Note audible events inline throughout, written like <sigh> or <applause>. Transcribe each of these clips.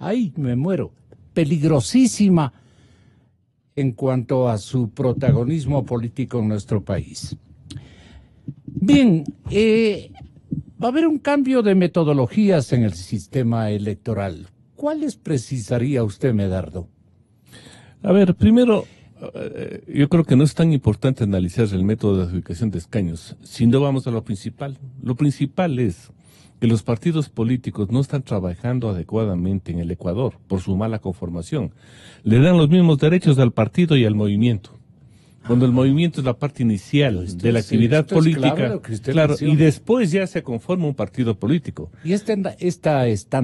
ay, me muero, peligrosísima en cuanto a su protagonismo político en nuestro país. Bien, eh, va a haber un cambio de metodologías en el sistema electoral. ¿Cuáles precisaría usted, Medardo? A ver, primero, eh, yo creo que no es tan importante analizar el método de adjudicación de escaños, sino vamos a lo principal. Lo principal es que los partidos políticos no están trabajando adecuadamente en el Ecuador por su mala conformación. Le dan los mismos derechos al partido y al movimiento. Cuando el ah. movimiento es la parte inicial de la actividad política, claro, y después ya se conforma un partido político. Y este esta, esta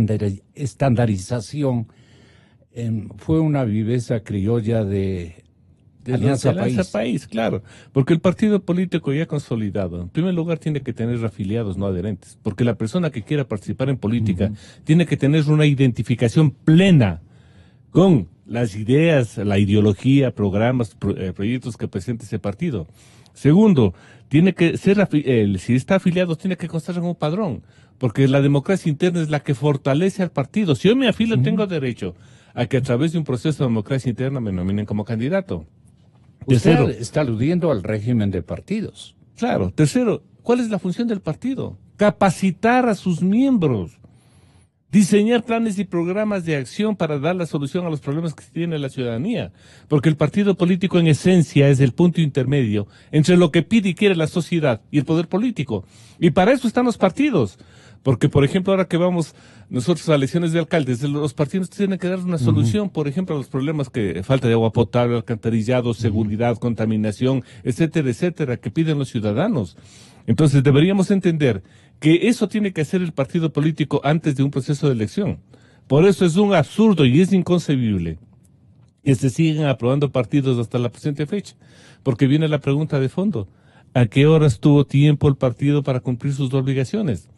estandarización em, fue una viveza criolla de de Alianza, país. claro. Porque el partido político ya consolidado, en primer lugar, tiene que tener afiliados no adherentes. Porque la persona que quiera participar en política tiene que tener una identificación plena con las ideas, la ideología, programas, eh, proyectos que presente ese partido. Segundo, tiene que ser, si está afiliado, tiene que constar en un padrón, porque la democracia interna es la que fortalece al partido. Si yo me afilo, tengo derecho a que a través de un proceso de democracia interna me nominen como candidato está aludiendo al régimen de partidos. Claro. Tercero, ¿cuál es la función del partido? Capacitar a sus miembros diseñar planes y programas de acción para dar la solución a los problemas que tiene la ciudadanía, porque el partido político en esencia es el punto intermedio entre lo que pide y quiere la sociedad y el poder político. Y para eso están los partidos, porque por ejemplo ahora que vamos nosotros a elecciones de alcaldes, los partidos tienen que dar una solución, por ejemplo, a los problemas que falta de agua potable, alcantarillado, seguridad, contaminación, etcétera, etcétera, que piden los ciudadanos. Entonces deberíamos entender que eso tiene que hacer el partido político antes de un proceso de elección. Por eso es un absurdo y es inconcebible que se sigan aprobando partidos hasta la presente fecha. Porque viene la pregunta de fondo. ¿A qué horas tuvo tiempo el partido para cumplir sus obligaciones?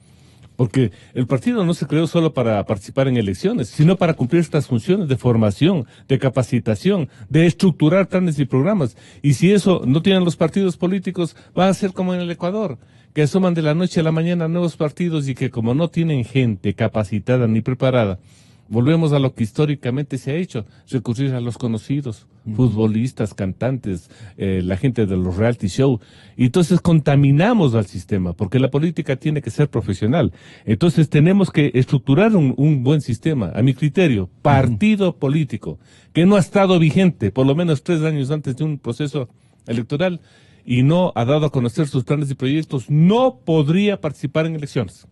Porque el partido no se creó solo para participar en elecciones, sino para cumplir estas funciones de formación, de capacitación, de estructurar planes y programas. Y si eso no tienen los partidos políticos, va a ser como en el Ecuador, que asoman de la noche a la mañana nuevos partidos y que como no tienen gente capacitada ni preparada, volvemos a lo que históricamente se ha hecho, recurrir a los conocidos, futbolistas, cantantes, eh, la gente de los reality show. Y entonces contaminamos al sistema, porque la política tiene que ser profesional. Entonces tenemos que estructurar un, buen sistema, a mi criterio, partido político, que no ha estado vigente por lo menos tres años antes de un proceso electoral y no ha dado a conocer sus planes y proyectos, no podría participar en elecciones.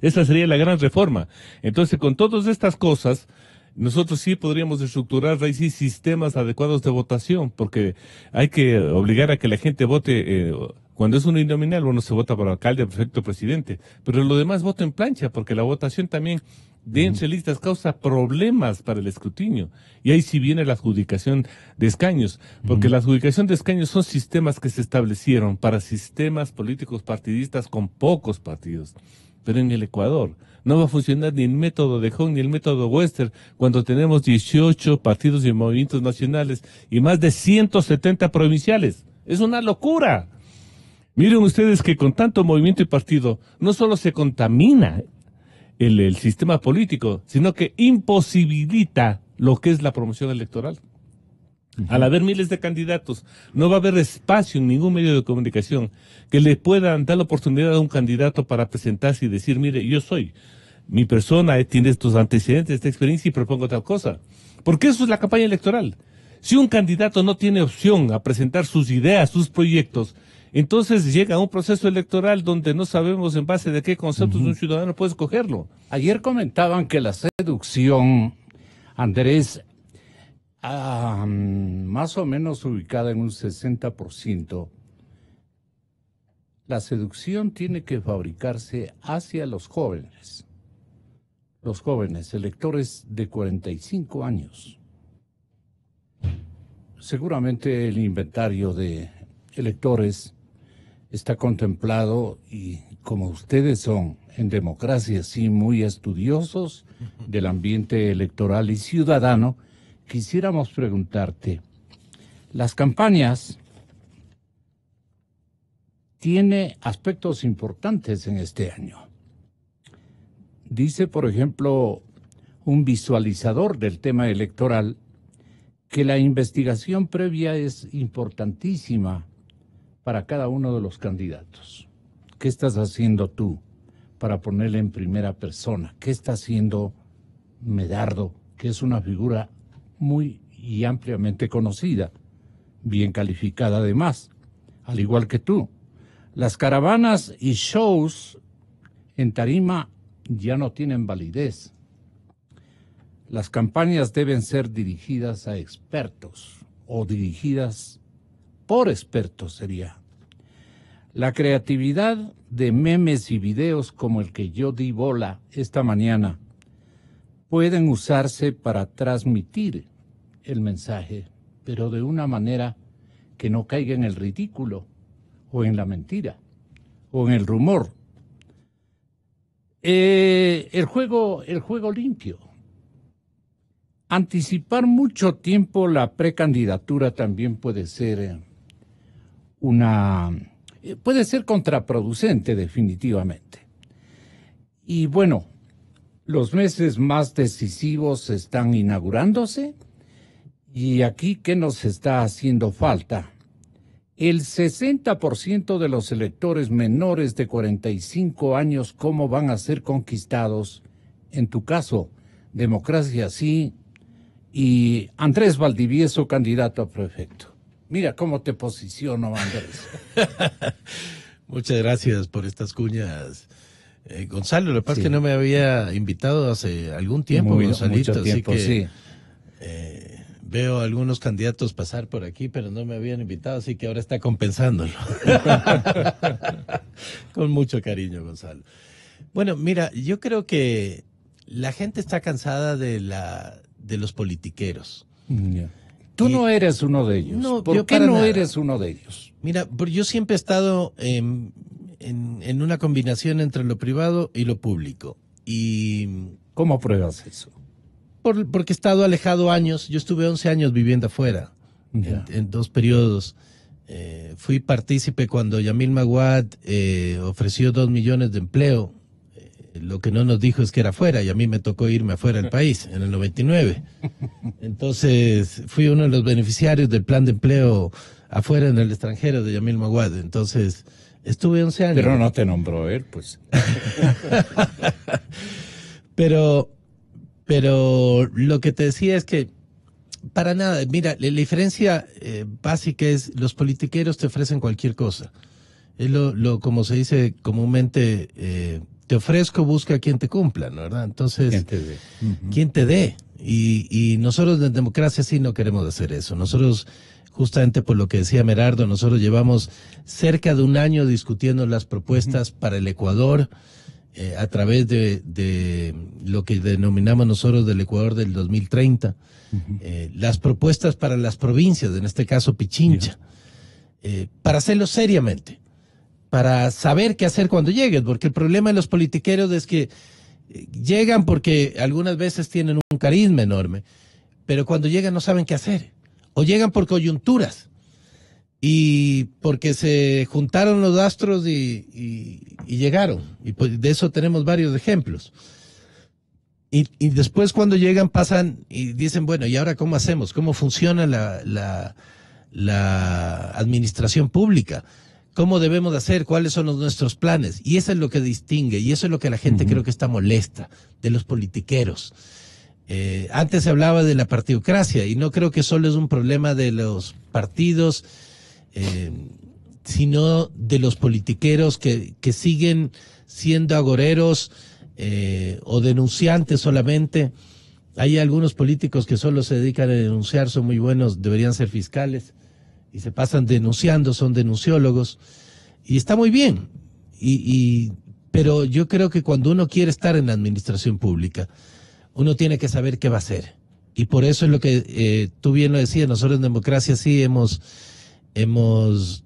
Esa, sería la gran reforma. Entonces, con todas estas cosas, nosotros sí podríamos estructurar ahí sí sistemas adecuados de votación, porque hay que obligar a que la gente vote. Eh, cuando es un uninominal, uno se vota por alcalde, perfecto presidente, pero lo demás vota en plancha, porque la votación también de listas causa problemas para el escrutinio. Y ahí sí viene la adjudicación de escaños, porque la adjudicación de escaños son sistemas que se establecieron para sistemas políticos partidistas con pocos partidos. Pero en el Ecuador no va a funcionar ni el método de Hong ni el método Wester cuando tenemos 18 partidos y movimientos nacionales y más de 170 provinciales. Es una locura. Miren ustedes que con tanto movimiento y partido no solo se contamina el, sistema político, sino que imposibilita lo que es la promoción electoral. Al haber miles de candidatos, no va a haber espacio en ningún medio de comunicación que le puedan dar la oportunidad a un candidato para presentarse y decir, mire, yo soy, mi persona tiene estos antecedentes, esta experiencia y propongo tal cosa. Porque eso es la campaña electoral. Si un candidato no tiene opción a presentar sus ideas, sus proyectos, entonces llega un proceso electoral donde no sabemos en base de qué conceptos un ciudadano puede escogerlo. Ayer comentaban que la seducción, Andrés, ah, más o menos ubicada en un 60%, la seducción tiene que fabricarse hacia los jóvenes. Los jóvenes, electores de 45 años. Seguramente el inventario de electores está contemplado y como ustedes son en democracia, sí, muy estudiosos del ambiente electoral y ciudadano, quisiéramos preguntarte, las campañas tiene aspectos importantes en este año. Dice, por ejemplo, un visualizador del tema electoral que la investigación previa es importantísima para cada uno de los candidatos. ¿Qué estás haciendo tú para ponerle en primera persona? ¿Qué está haciendo Medardo, que es una figura muy y ampliamente conocida, bien calificada además, al igual que tú? Las caravanas y shows en tarima ya no tienen validez. Las campañas deben ser dirigidas a expertos o dirigidas por expertos sería. La creatividad de memes y videos como el que yo di bola esta mañana pueden usarse para transmitir el mensaje, pero de una manera que no caiga en el ridículo o en la mentira o en el rumor. Eh, el, juego, el juego limpio. Anticipar mucho tiempo la precandidatura también puede ser eh, una... Eh, puede ser contraproducente definitivamente. Y bueno, los meses más decisivos están inaugurándose y aquí ¿qué nos está haciendo falta? El 60% de los electores menores de 45 años, ¿cómo van a ser conquistados? En tu caso, democracia sí y Andrés Valdivieso, candidato a prefecto. Mira cómo te posiciono, Andrés. <laughs> Muchas gracias por estas cuñas. Eh, Gonzalo, lo que pasa es que no me había invitado hace algún tiempo, Gonzalito, sí. Eh, veo algunos candidatos pasar por aquí, pero no me habían invitado, así que ahora está compensándolo. <laughs> Con mucho cariño, Gonzalo. Bueno, mira, yo creo que la gente está cansada de la de los politiqueros. Mm, Tú no eres uno de ellos. No, ¿Por qué no eres uno de ellos? Mira, yo siempre he estado em, en, una combinación entre lo privado y lo público. Y... ¿Cómo pruebas eso? porque he estado alejado años. Yo estuve 11 años viviendo afuera, en, dos periodos. Eh, fui partícipe cuando Yamil Maguad eh, ofreció 2 millones de empleo lo que no nos dijo es que era afuera y a mí me tocó irme afuera del país en el 99. Entonces fui uno de los beneficiarios del plan de empleo afuera en el extranjero de Yamil Maguad. Entonces estuve 11 años. Pero no te nombró él, pues. <laughs> pero, pero lo que te decía es que para nada. Mira, la, diferencia eh, básica es los politiqueros te ofrecen cualquier cosa. Es lo, lo como se dice comúnmente, eh, te ofrezco, busca a quien te cumpla, ¿no? ¿verdad? Entonces, quien te dé. Y, nosotros en democracia sí no queremos hacer eso. Nosotros, justamente por lo que decía Merardo, nosotros llevamos cerca de un año discutiendo las propuestas para el Ecuador. Eh, a través de, lo que denominamos nosotros del Ecuador del 2030, eh, las propuestas para las provincias, en este caso Pichincha, eh, para hacerlo seriamente para saber qué hacer cuando lleguen... porque el problema de los politiqueros es que eh, llegan porque algunas veces tienen un carisma enorme, pero cuando llegan no saben qué hacer, o llegan por coyunturas y porque se juntaron los astros y, llegaron, y pues, de eso tenemos varios ejemplos. Y, después cuando llegan pasan y dicen, bueno, ¿y ahora cómo hacemos? ¿Cómo funciona la administración pública? cómo debemos hacer, cuáles son los, nuestros planes. Y eso es lo que distingue, y eso es lo que la gente creo que está molesta de los politiqueros. Eh, antes se hablaba de la partidocracia, y no creo que solo es un problema de los partidos, eh, sino de los politiqueros que, siguen siendo agoreros eh, o denunciantes solamente. Hay algunos políticos que solo se dedican a denunciar, son muy buenos, deberían ser fiscales y se pasan denunciando, son denunciólogos, y está muy bien. Y, pero yo creo que cuando uno quiere estar en la administración pública, uno tiene que saber qué va a hacer. Y por eso es lo que eh, tú bien lo decías, nosotros en democracia sí hemos, hemos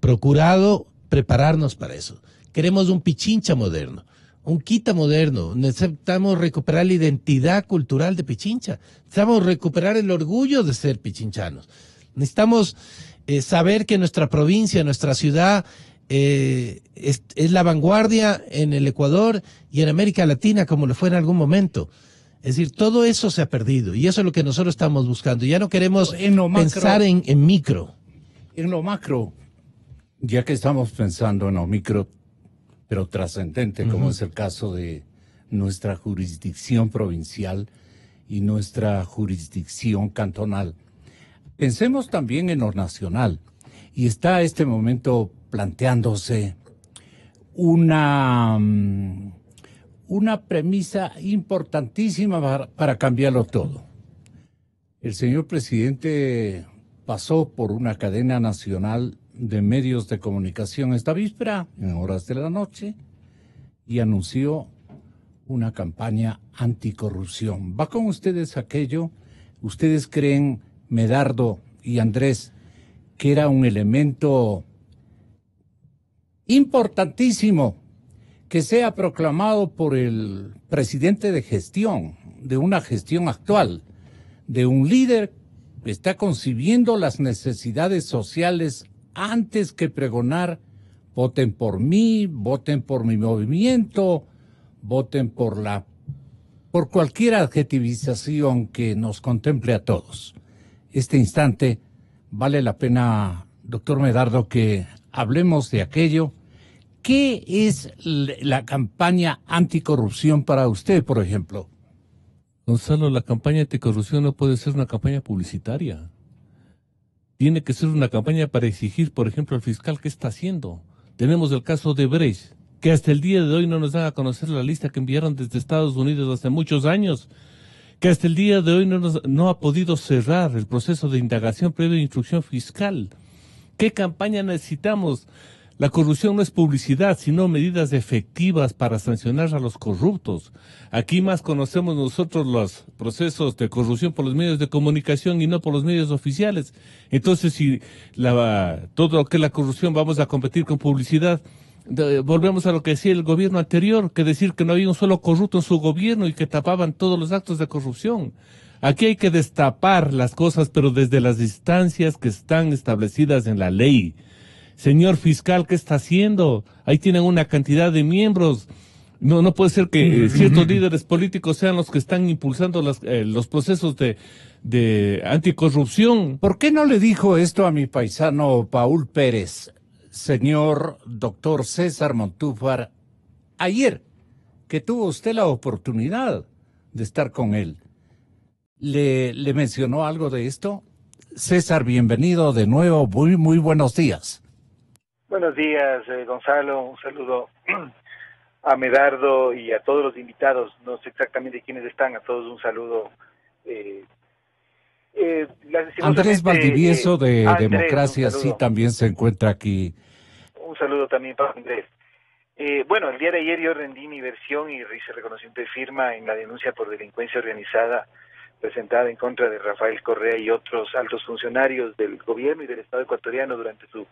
procurado prepararnos para eso. Queremos un pichincha moderno, un quita moderno. Necesitamos recuperar la identidad cultural de pichincha. Necesitamos recuperar el orgullo de ser pichinchanos. Necesitamos eh, saber que nuestra provincia, nuestra ciudad, eh, es, la vanguardia en el Ecuador y en América Latina, como lo fue en algún momento. Es decir, todo eso se ha perdido y eso es lo que nosotros estamos buscando. Ya no queremos pensar en, micro. En lo macro, ya que estamos pensando en lo micro, pero trascendente, como es el caso de nuestra jurisdicción provincial y nuestra jurisdicción cantonal. Pensemos también en lo nacional. Y está este momento planteándose una, mm, una premisa importantísima para cambiarlo todo. El señor presidente pasó por una cadena nacional de medios de comunicación esta víspera, en horas de la noche, y anunció una campaña anticorrupción. ¿Va con ustedes aquello? ¿Ustedes creen Medardo y Andrés, que era un elemento importantísimo que sea proclamado por el presidente de gestión, de una gestión actual, de un líder que está concibiendo las necesidades sociales antes que pregonar, voten por mí, voten por mi movimiento, voten por la por cualquier adjetivización que nos contemple a todos este instante, vale la pena, doctor Medardo, que hablemos de aquello. ¿Qué es la campaña anticorrupción para usted, por ejemplo? Gonzalo, la campaña anticorrupción no puede ser una campaña publicitaria. Tiene que ser una campaña para exigir, por ejemplo, al fiscal qué está haciendo. Tenemos el caso de Brecht, que hasta el día de hoy no nos dan a conocer la lista que enviaron desde Estados Unidos hace muchos años que hasta el día de hoy no, nos, no ha podido cerrar el proceso de indagación previo de instrucción fiscal. ¿Qué campaña necesitamos? La corrupción no es publicidad, sino medidas efectivas para sancionar a los corruptos. Aquí más conocemos nosotros los procesos de corrupción por los medios de comunicación y no por los medios oficiales. Entonces, si la, todo lo que es la corrupción vamos a competir con publicidad, volvemos a lo que decía el gobierno anterior, que decir que no había un solo corrupto en su gobierno y que tapaban todos los actos de corrupción. Aquí hay que destapar las cosas, pero desde las distancias que están establecidas en la ley. Señor fiscal, ¿qué está haciendo? Ahí tienen una cantidad de miembros. No, no puede ser que eh, ciertos líderes políticos sean los que están impulsando eh, los procesos de, de anticorrupción. ¿Por qué no le dijo esto a mi paisano Paul Pérez? señor doctor César Montúfar ayer que tuvo usted la oportunidad de estar con él. ¿Le, mencionó algo de esto? César, bienvenido de nuevo. Muy, muy buenos días. Buenos días, eh, Gonzalo. Un saludo a Medardo y a todos los invitados. No sé exactamente quiénes están. A todos un saludo eh, eh, Andrés este, Valdivieso de eh, Democracia sí también se encuentra aquí. Un saludo también para Andrés. Eh, bueno, el día de ayer yo rendí mi versión y hice reconocimiento de firma en la denuncia por delincuencia organizada presentada en contra de Rafael Correa y otros altos funcionarios del gobierno y del Estado ecuatoriano durante su,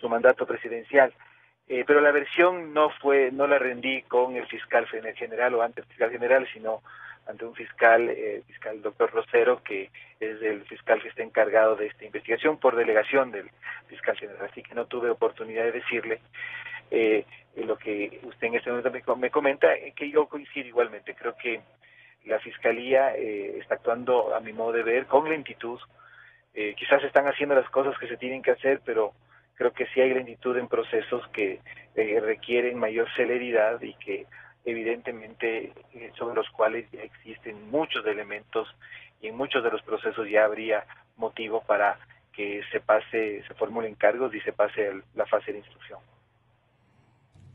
su mandato presidencial. Eh, pero la versión no fue, no la rendí con el fiscal general o ante el fiscal general, sino ante un fiscal, el eh, fiscal doctor Rosero, que es el fiscal que está encargado de esta investigación por delegación del fiscal general. Así que no tuve oportunidad de decirle eh, lo que usted en este momento me, comenta, eh, que yo coincido igualmente. Creo que la fiscalía eh, está actuando, a mi modo de ver, con lentitud. quizás están haciendo las cosas que se tienen que hacer, pero creo que sí hay lentitud en procesos que requieren mayor celeridad y que evidentemente eh, sobre los cuales ya existen muchos elementos y en muchos de los procesos ya habría motivo para que se pase, se formulen cargos y se pase la fase de instrucción.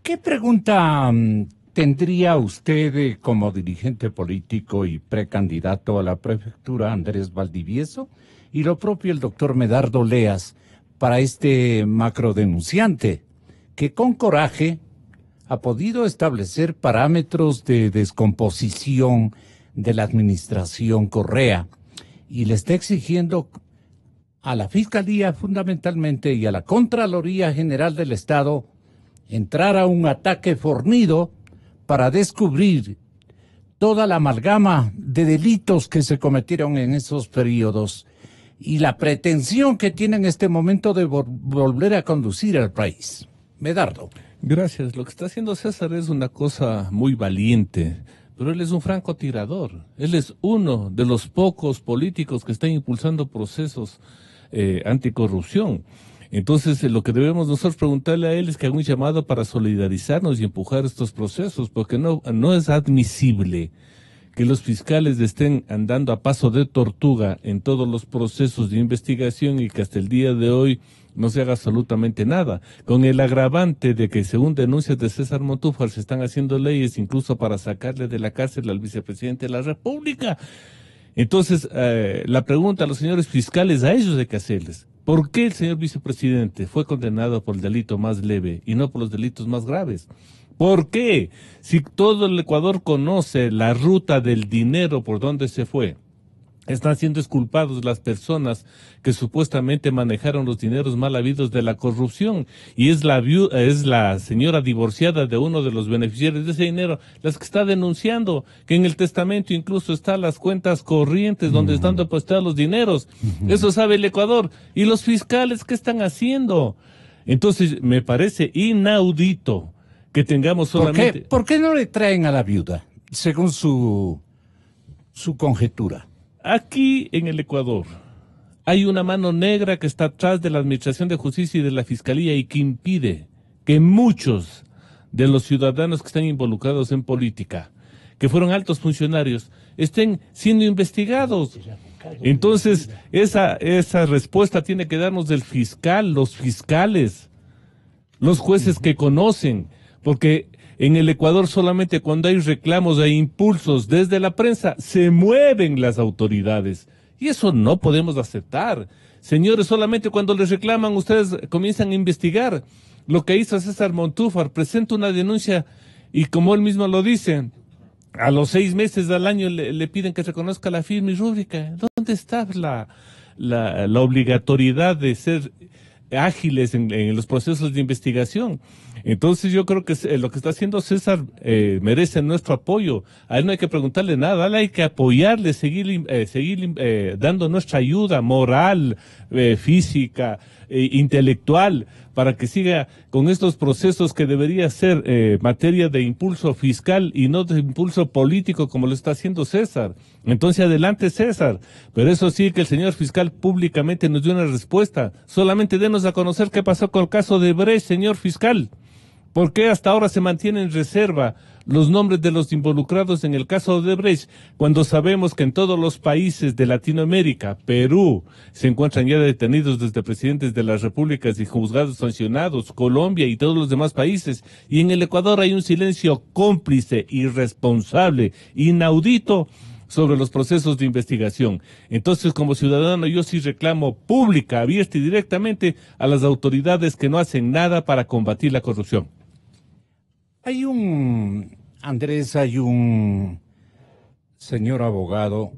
¿Qué pregunta mm, tendría usted eh, como dirigente político y precandidato a la prefectura Andrés Valdivieso y lo propio el doctor Medardo Leas para este macro denunciante que con coraje ha podido establecer parámetros de descomposición de la administración Correa y le está exigiendo a la Fiscalía fundamentalmente y a la Contraloría General del Estado entrar a un ataque fornido para descubrir toda la amalgama de delitos que se cometieron en esos periodos y la pretensión que tiene en este momento de volver a conducir al país. Medardo. Gracias. Lo que está haciendo César es una cosa muy valiente, pero él es un francotirador. Él es uno de los pocos políticos que están impulsando procesos eh, anticorrupción. Entonces, eh, lo que debemos nosotros preguntarle a él es que haga un llamado para solidarizarnos y empujar estos procesos, porque no, no es admisible que los fiscales estén andando a paso de tortuga en todos los procesos de investigación y que hasta el día de hoy no se haga absolutamente nada, con el agravante de que según denuncias de César Montúfar se están haciendo leyes incluso para sacarle de la cárcel al vicepresidente de la República. Entonces, eh, la pregunta a los señores fiscales, a ellos de qué hacerles. ¿Por qué el señor vicepresidente fue condenado por el delito más leve y no por los delitos más graves? ¿Por qué? Si todo el Ecuador conoce la ruta del dinero por donde se fue, están siendo esculpados las personas que supuestamente manejaron los dineros mal habidos de la corrupción. Y es la, es la señora divorciada de uno de los beneficiarios de ese dinero, las que está denunciando que en el testamento incluso están las cuentas corrientes donde están depositados los dineros. Eso sabe el Ecuador. ¿Y los fiscales qué están haciendo? Entonces, me parece inaudito que tengamos solamente. ¿Por qué, ¿Por qué no le traen a la viuda, según su, su conjetura? Aquí en el Ecuador hay una mano negra que está atrás de la Administración de Justicia y de la Fiscalía y que impide que muchos de los ciudadanos que están involucrados en política, que fueron altos funcionarios, estén siendo investigados. Entonces, esa, esa respuesta tiene que darnos del fiscal, los fiscales, los jueces que conocen, porque en el Ecuador solamente cuando hay reclamos e impulsos desde la prensa se mueven las autoridades. Y eso no podemos aceptar. Señores, solamente cuando les reclaman ustedes comienzan a investigar. Lo que hizo César Montúfar presenta una denuncia y como él mismo lo dice, a los seis meses del año le, piden que reconozca la firma y rúbrica. ¿Dónde está la, la, obligatoriedad de ser ágiles en los procesos de investigación? Entonces yo creo que eh, lo que está haciendo César eh, merece nuestro apoyo. A él no hay que preguntarle nada, a él hay que apoyarle, seguir, eh, seguir dando nuestra ayuda moral, física, intelectual, para que siga con estos procesos que debería ser materia de impulso fiscal y no de impulso político como lo está haciendo César. Entonces adelante César, pero eso sí que el señor fiscal públicamente nos dio una respuesta. Solamente denos a conocer qué pasó con el caso de Brecht, señor fiscal. ¿Por qué hasta ahora se mantiene en reserva los nombres de los involucrados en el caso de Brecht, cuando sabemos que en todos los países de Latinoamérica, Perú, se encuentran ya detenidos desde presidentes de las repúblicas y juzgados sancionados, Colombia y todos los demás países, y en el Ecuador hay un silencio cómplice, irresponsable, inaudito sobre los procesos de investigación. Entonces, como ciudadano, yo sí reclamo pública, abierta y directamente a las autoridades que no hacen nada para combatir la corrupción. Hay un, Andrés, hay un señor abogado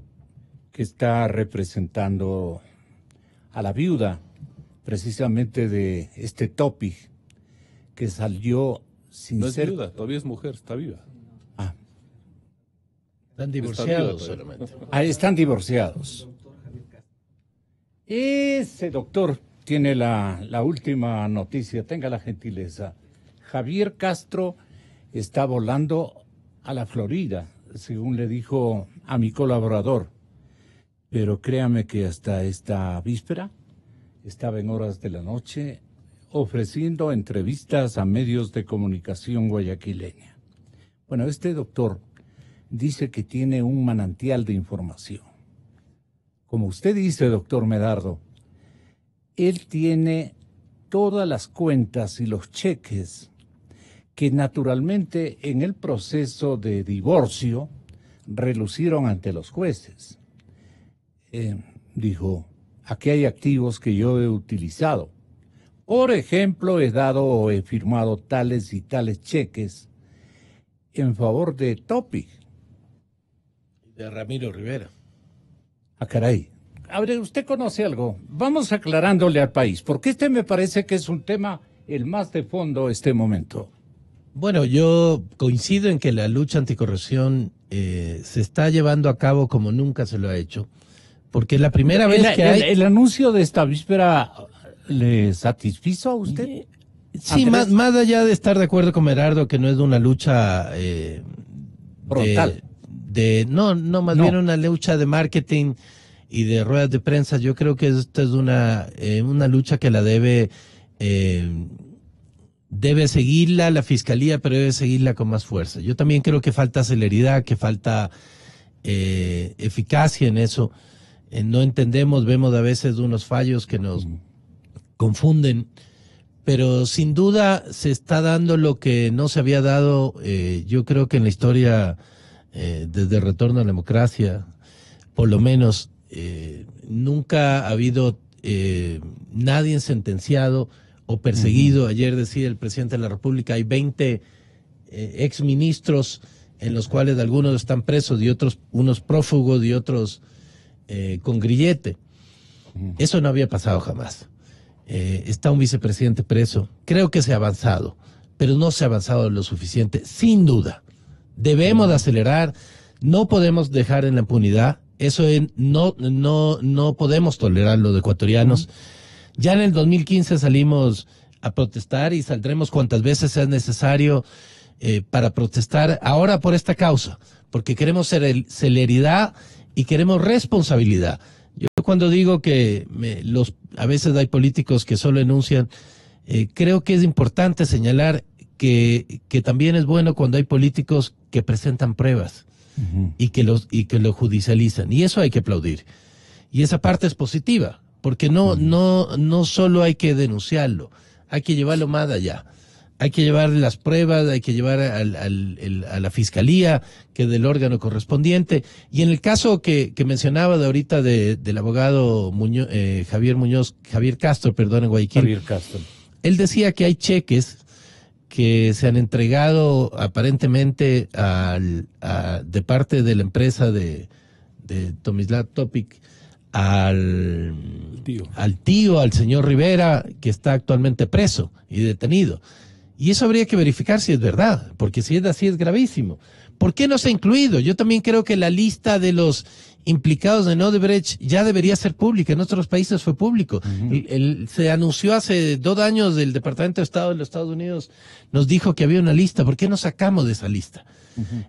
que está representando a la viuda precisamente de este topic que salió sin no es viuda, todavía es mujer, está viva. Ah. Están divorciados solamente. están divorciados. Ese doctor tiene la, la última noticia, tenga la gentileza. Javier Castro está volando a la Florida, según le dijo a mi colaborador. Pero créame que hasta esta víspera estaba en horas de la noche ofreciendo entrevistas a medios de comunicación guayaquileña. Bueno, este doctor dice que tiene un manantial de información. Como usted dice, doctor Medardo, él tiene todas las cuentas y los cheques que naturalmente en el proceso de divorcio relucieron ante los jueces. Eh, dijo, aquí hay activos que yo he utilizado. Por ejemplo, he dado o he firmado tales y tales cheques en favor de Topic. De Ramiro Rivera. Ah, caray. A ver, usted conoce algo. Vamos aclarándole al país, porque este me parece que es un tema el más de fondo este momento. Bueno, yo coincido en que la lucha anticorrupción eh, se está llevando a cabo como nunca se lo ha hecho, porque la primera vez que el, hay... el, anuncio de esta víspera le satisfizo a usted. Eh, sí, más, allá de estar de acuerdo con Merardo que no es una lucha eh, de, no, no, más bien una lucha de marketing y de ruedas de prensa. Yo creo que esta es una eh, una lucha que la debe debe seguirla la fiscalía, pero debe seguirla con más fuerza. Yo también creo que falta celeridad, que falta eh, eficacia en eso. Eh, no entendemos, vemos a veces unos fallos que nos mm. confunden, pero sin duda se está dando lo que no se había dado, eh, yo creo que en la historia, desde el retorno a la democracia, por lo menos, nunca ha habido nadie sentenciado o perseguido. Ayer decía el presidente de la República, hay 20 ex eh, exministros en los cuales algunos están presos y otros, unos prófugos y otros eh, con grillete. Eso no había pasado jamás. Eh, está un vicepresidente preso. Creo que se ha avanzado, pero no se ha avanzado lo suficiente, sin duda. Debemos de acelerar, no podemos dejar en la impunidad. Eso es, no, no, no podemos tolerar los ecuatorianos. Ya en el 2015 salimos a protestar y saldremos cuantas veces sea necesario eh, para protestar ahora por esta causa, porque queremos ser celeridad y queremos responsabilidad. Yo cuando digo que los, a veces hay políticos que solo enuncian, eh, creo que es importante señalar que, también es bueno cuando hay políticos que presentan pruebas y, que los, y que lo judicializan. Y eso hay que aplaudir. Y esa parte es positiva porque no, no, no solo hay que denunciarlo, hay que llevarlo más allá. Hay que llevar las pruebas, hay que llevar a la fiscalía, que del órgano correspondiente. Y en el caso que, mencionaba de ahorita de, del abogado eh, Javier Muñoz, Javier Castro, perdón, en Castro. Él decía que hay cheques que se han entregado aparentemente al, de parte de la empresa de, de Topic al tío. al señor Rivera, que está actualmente preso y detenido. Y eso habría que verificar si es verdad, porque si es así es gravísimo. ¿Por qué no se ha incluido? Yo también creo que la lista de los implicados de Odebrecht ya debería ser pública. En otros países fue público. se anunció hace dos años el Departamento de Estado de los Estados Unidos nos dijo que había una lista. ¿Por qué no sacamos de esa lista?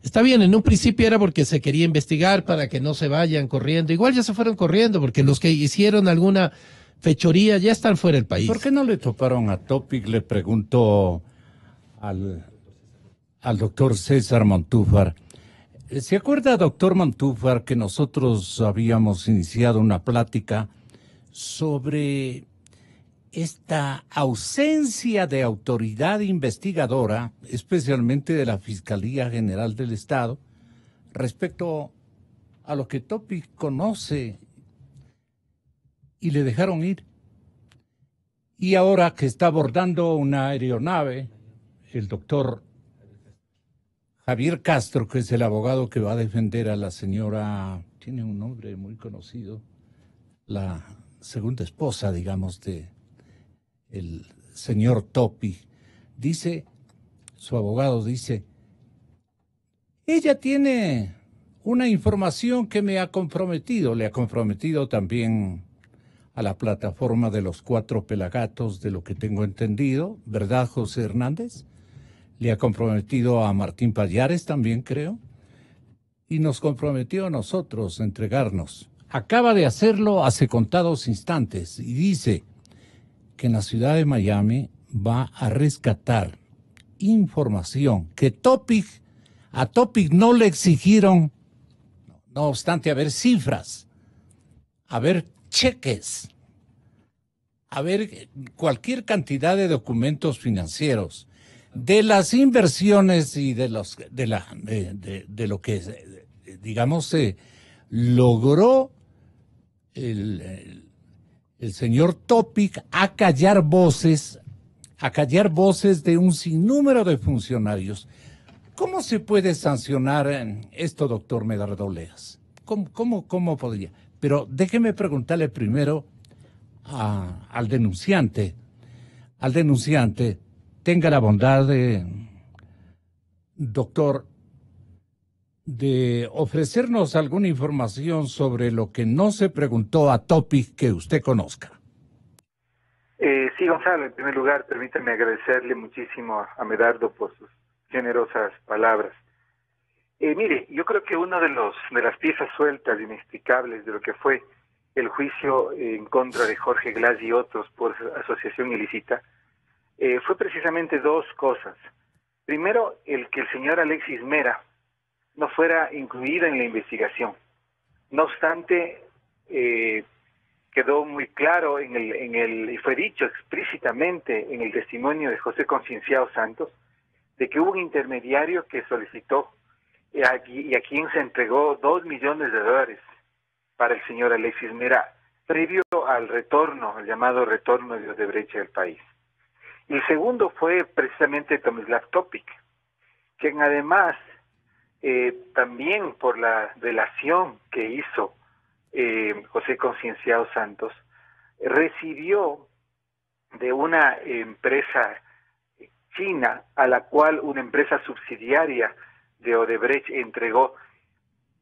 Está bien, en un principio era porque se quería investigar para que no se vayan corriendo. Igual ya se fueron corriendo porque los que hicieron alguna fechoría ya están fuera del país. ¿Por qué no le toparon a Topic? Le preguntó al, al doctor César Montúfar. ¿Se acuerda, doctor Montúfar, que nosotros habíamos iniciado una plática sobre esta ausencia de autoridad investigadora, especialmente de la Fiscalía General del Estado, respecto a lo que Topic conoce y le dejaron ir. Y ahora que está abordando una aeronave, el doctor Javier Castro, que es el abogado que va a defender a la señora, tiene un nombre muy conocido, la segunda esposa, digamos, de, el señor Topi, dice, su abogado dice, ella tiene una información que me ha comprometido, le ha comprometido también a la plataforma de los cuatro pelagatos, de lo que tengo entendido, ¿verdad, José Hernández? Le ha comprometido a Martín Pallares también, creo, y nos comprometió a nosotros entregarnos. Acaba de hacerlo hace contados instantes y dice, que en la ciudad de Miami va a rescatar información que Topic, a Topic no le exigieron, no obstante, ver cifras, a ver cheques, a ver cualquier cantidad de documentos financieros de las inversiones y de los de la de, lo que digamos se logró el el señor Topic a callar voces, a callar voces de un sinnúmero de funcionarios. ¿Cómo se puede sancionar eh, esto, doctor Medardoleas? ¿Cómo, cómo, podría? Pero déjeme preguntarle primero al denunciante. Al denunciante, tenga la bondad de, doctor, de ofrecernos alguna información sobre lo que no se preguntó a Topic que usted conozca. Eh, sí, Gonzalo, en primer lugar, permítame agradecerle muchísimo a Medardo por sus generosas palabras. Eh, mire, yo creo que una de, los, de las piezas sueltas, inexplicables de lo que fue el juicio en contra de Jorge Glass y otros por asociación ilícita, eh, fue precisamente dos cosas. Primero, el que el señor Alexis Mera, no fuera incluida en la investigación. No obstante, eh, quedó muy claro en el, en el, y fue dicho explícitamente en el testimonio de José Concienciado Santos, de que hubo un intermediario que solicitó eh, y a, quien se entregó dos millones de dólares para el señor Alexis Mera, previo al retorno, el llamado retorno de brecha del país. el segundo fue precisamente Tomislav Topic, quien además eh, también por la relación que hizo eh, José Concienciado Santos, recibió de una empresa china a la cual una empresa subsidiaria de Odebrecht entregó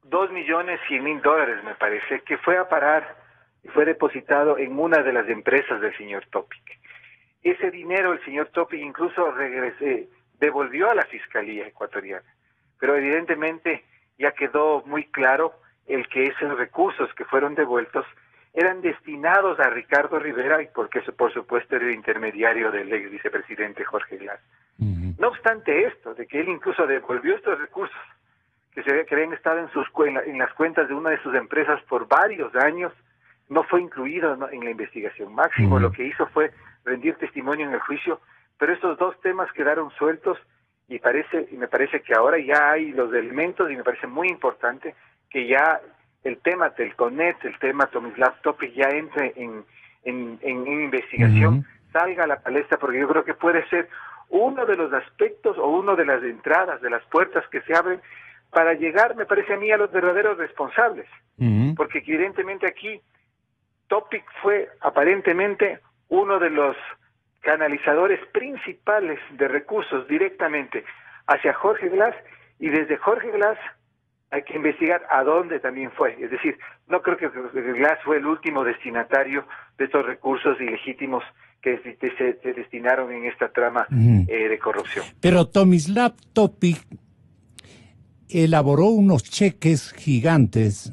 dos millones cien mil dólares, me parece, que fue a parar y fue depositado en una de las empresas del señor Topic. Ese dinero el señor Topic incluso devolvió a la Fiscalía ecuatoriana pero evidentemente ya quedó muy claro el que esos recursos que fueron devueltos eran destinados a Ricardo Rivera y porque eso por supuesto era el intermediario del ex vicepresidente Jorge Glass. No obstante esto, de que él incluso devolvió estos recursos que se habían estado en sus en las cuentas de una de sus empresas por varios años, no fue incluido en la investigación. Máximo lo que hizo fue rendir testimonio en el juicio, pero estos dos temas quedaron sueltos y parece y me parece que ahora ya hay los elementos y me parece muy importante que ya el tema del CONET, el tema Tomislav Topic ya entre en, en, investigación, salga a la palestra, porque yo creo que puede ser uno de los aspectos o uno de las entradas, de las puertas que se abren para llegar, me parece a mí, a los verdaderos responsables. Porque evidentemente aquí Topic fue aparentemente uno de los canalizadores principales de recursos directamente hacia Jorge Glass y desde Jorge Glass hay que investigar a dónde también fue. Es decir, no creo que Glass fue el último destinatario de estos recursos ilegítimos que se, destinaron en esta trama eh, de corrupción. Pero Tomislav Topic elaboró unos cheques gigantes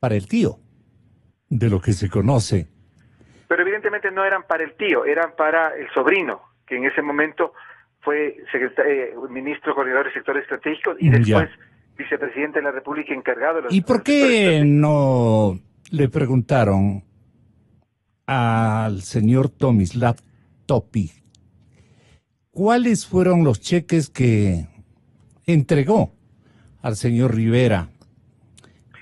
para el tío, de lo que se conoce no eran para el tío, eran para el sobrino, que en ese momento fue eh, ministro coordinador del sector estratégico y mm, después vicepresidente de la República encargado de los ¿Y por qué no le preguntaron al señor Tomislav Topi cuáles fueron los cheques que entregó al señor Rivera?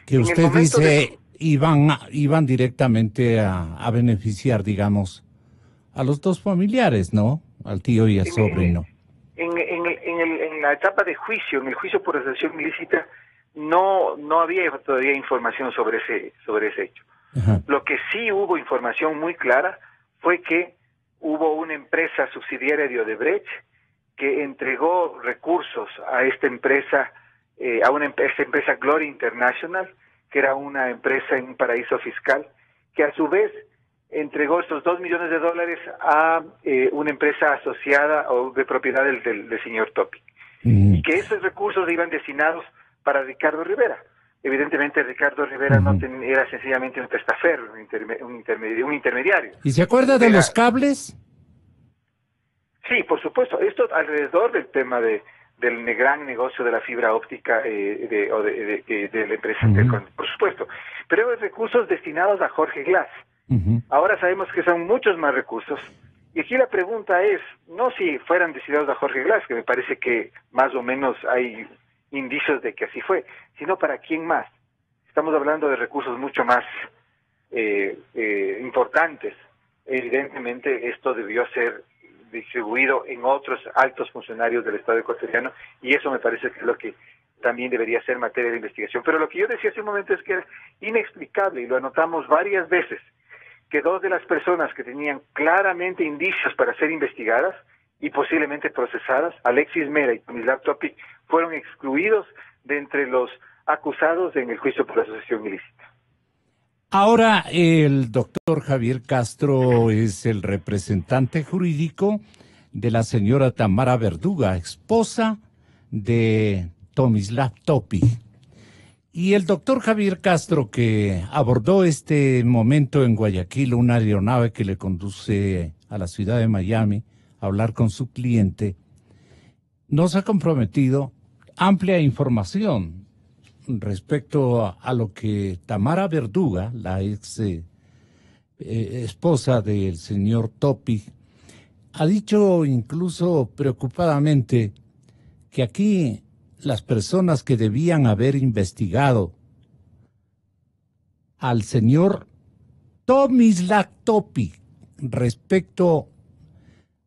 Que usted dice, iban directamente a, beneficiar, digamos, a los dos familiares, ¿no? Al tío y al sobrino. en, en, la etapa de juicio, en el juicio por asociación ilícita, no, no había todavía información sobre ese, sobre ese hecho. Lo que sí hubo información muy clara fue que hubo una empresa subsidiaria de Odebrecht que entregó recursos a esta empresa, eh, a una esta empresa Glory International, que era una empresa en un paraíso fiscal, que a su vez entregó esos dos millones de dólares a eh, una empresa asociada o de propiedad del, señor Topi Y que esos recursos iban destinados para Ricardo Rivera. Evidentemente Ricardo Rivera no era sencillamente un testaferro, un, intermediario, ¿Y se acuerda de los cables? Sí, por supuesto. Esto alrededor del tema de, del gran negocio de la fibra óptica eh, de, de, la empresa por supuesto. Pero hay recursos destinados a Jorge Glass. Ahora sabemos que son muchos más recursos. Y aquí la pregunta es, no si fueran destinados a Jorge Glass, que me parece que más o menos hay indicios de que así fue, sino para quién más. Estamos hablando de recursos mucho más eh, eh, importantes. Evidentemente esto debió ser distribuido en otros altos funcionarios del Estado ecuatoriano y eso me parece que es lo que también debería ser materia de investigación. Pero lo que yo decía hace un momento es que era inexplicable y lo anotamos varias veces que dos de las personas que tenían claramente indicios para ser investigadas y posiblemente procesadas, Alexis Mera y Tomislav Topic, fueron excluidos de entre los acusados en el juicio por asociación ilícita. Ahora el doctor Javier Castro es el representante jurídico de la señora Tamara Verduga, esposa de Tomislav Topi. Y el doctor Javier Castro, que abordó este momento en Guayaquil, una aeronave que le conduce a la ciudad de Miami a hablar con su cliente, nos ha comprometido amplia información respecto a, lo que Tamara Verduga, la ex eh, eh, esposa del señor Topic, ha dicho incluso preocupadamente que aquí las personas que debían haber investigado al señor Tomislav Topi respecto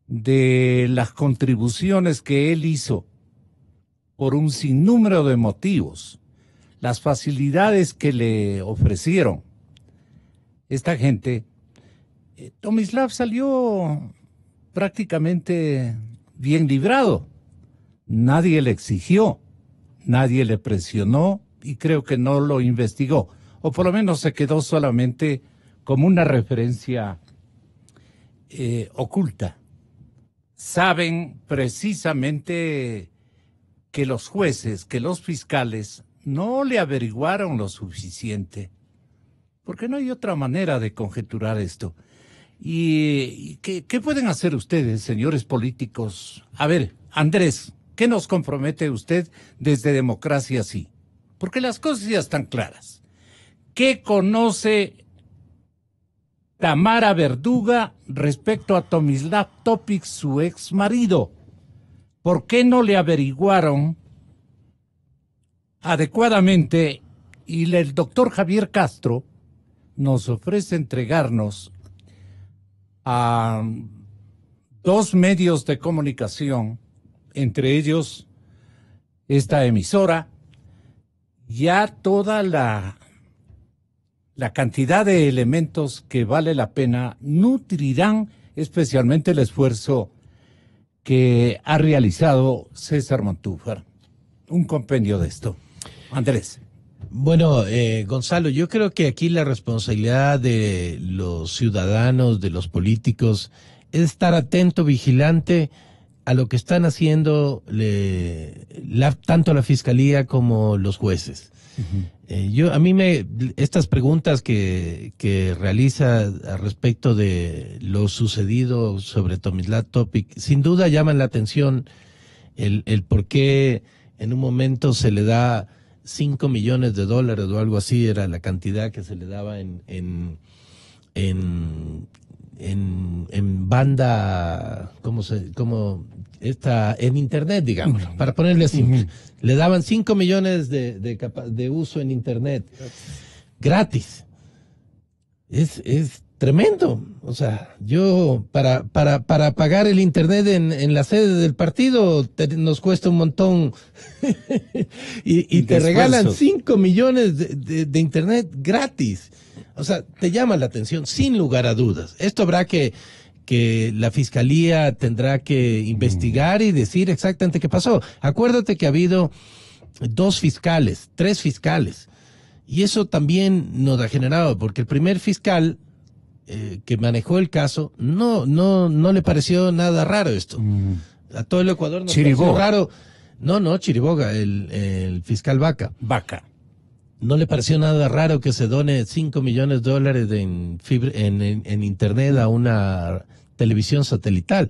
de las contribuciones que él hizo por un sinnúmero de motivos las facilidades que le ofrecieron esta gente, eh, Tomislav salió prácticamente bien librado. Nadie le exigió, nadie le presionó y creo que no lo investigó, o por lo menos se quedó solamente como una referencia eh, oculta. Saben precisamente que los jueces, que los fiscales no le averiguaron lo suficiente, porque no hay otra manera de conjeturar esto. ¿Y qué, pueden hacer ustedes, señores políticos? A ver, Andrés, ¿qué nos compromete usted desde Democracia así? Porque las cosas ya están claras. ¿Qué conoce Tamara Verduga respecto a Tomislav Topic, su ex marido? ¿Por qué no le averiguaron adecuadamente y el doctor Javier Castro nos ofrece entregarnos a dos medios de comunicación, entre ellos esta emisora, ya toda la, la cantidad de elementos que vale la pena nutrirán especialmente el esfuerzo que ha realizado César Montúfar. Un compendio de esto. Andrés. Bueno, eh, Gonzalo, yo creo que aquí la responsabilidad de los ciudadanos, de los políticos, es estar atento, vigilante a lo que están haciendo tanto la fiscalía como los jueces. Eh, yo a mí me estas preguntas que, realiza al respecto de lo sucedido sobre Tomislav Topic sin duda llaman la atención el, el por qué en un momento se le da 5 millones de dólares o algo así era la cantidad que se le daba en, en, en, en, banda, como se, cómo esta, en internet, digamos, para ponerle así. Le daban 5 millones de, de, de, uso en internet gratis. Es, es Tremendo. O sea, yo para, para, pagar el internet en, la sede del partido nos cuesta un montón <laughs> y, te regalan 5 millones de, de, internet gratis. O sea, te llama la atención sin lugar a dudas. Esto habrá que que la fiscalía tendrá que investigar y decir exactamente qué pasó. Acuérdate que ha habido dos fiscales, tres fiscales. Y eso también nos ha generado, porque el primer fiscal eh, que manejó el caso, no, no, no le pareció nada raro esto. Mm. A todo el Ecuador nos pareció raro. No, no, Chiriboga, el, fiscal Vaca. Vaca. No le pareció nada raro que se done 5 millones de dólares en, Internet a una televisión satelital.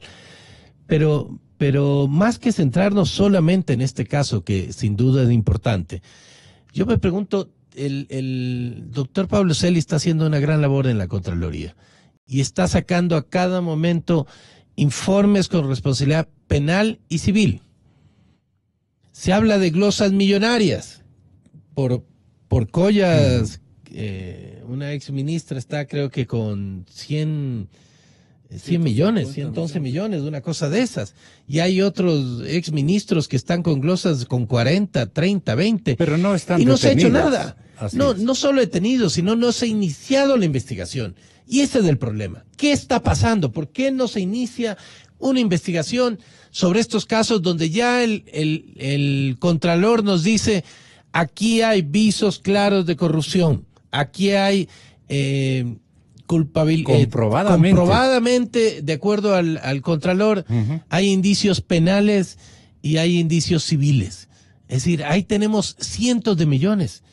Pero, pero más que centrarnos solamente en este caso, que sin duda es importante, yo me pregunto, el, doctor Pablo Celi está haciendo una gran labor en la Contraloría y está sacando a cada momento informes con responsabilidad penal y civil. Se habla de glosas millonarias por, por collas. Eh, una ex ministra está creo que con 100 100 millones, 111 millones, una cosa de esas. Y hay otros exministros que están con glosas con 40, 30, 20. Pero no están Y no se ha hecho nada. no, no solo tenido sino no se ha iniciado la investigación. Y ese es el problema. ¿Qué está pasando? ¿Por qué no se inicia una investigación sobre estos casos donde ya el, Contralor nos dice, aquí hay visos claros de corrupción, aquí hay... Eh, culpabilidad. Eh, comprobadamente. comprobadamente. de acuerdo al, Contralor, hay indicios penales y hay indicios civiles. Es decir, ahí tenemos cientos de millones.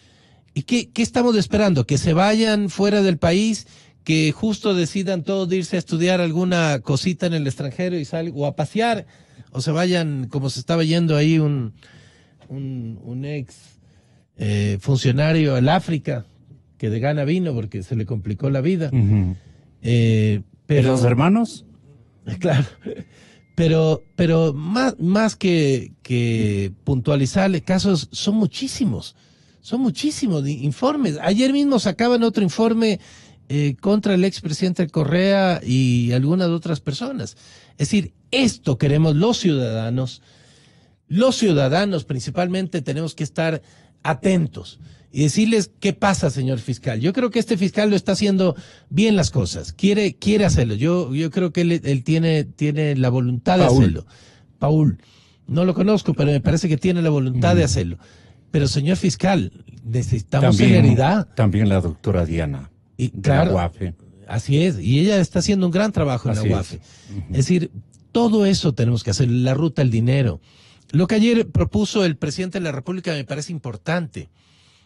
¿Y qué, estamos esperando? ¿Que se vayan fuera del país? ¿Que justo decidan todos irse a estudiar alguna cosita en el extranjero y o a pasear? ¿O se vayan, como se estaba yendo ahí un, un, ex eh, funcionario al África que de gana vino porque se le complicó la vida. Eh, pero, ¿Los hermanos? <laughs> Claro. Pero, pero más, más que, que puntualizarle casos, son muchísimos. Son muchísimos informes. Ayer mismo sacaban otro informe eh, contra el expresidente Correa y algunas otras personas. Es decir, esto queremos los ciudadanos. Los ciudadanos principalmente tenemos que estar atentos y decirles qué pasa, señor fiscal. Yo creo que este fiscal lo está haciendo bien las cosas, quiere, quiere hacerlo. Yo, yo creo que él, tiene, tiene la voluntad de hacerlo. Paul, no lo conozco, pero me parece que tiene la voluntad de mm. hacerlo. Pero, señor fiscal, necesitamos también, También la doctora Diana. Y, claro, la Así es, y ella está haciendo un gran trabajo en la UAFE. es decir, todo eso tenemos que hacer, la ruta, el dinero. Lo que ayer propuso el presidente de la República me parece importante.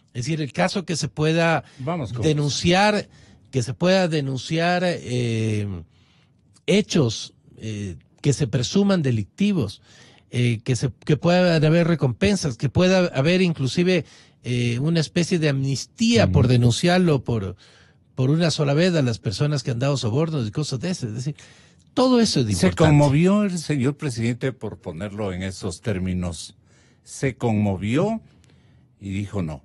Es decir, el caso que se pueda denunciar, que se pueda denunciar eh, hechos eh, que se presuman delictivos, eh, que, se, que pueda haber recompensas, que pueda haber inclusive una especie de amnistía por denunciarlo por, por una sola vez a las personas que han dado sobornos y cosas de esas. Es decir, todo eso es importante. Se conmovió el señor presidente por ponerlo en esos términos. Se conmovió y dijo no.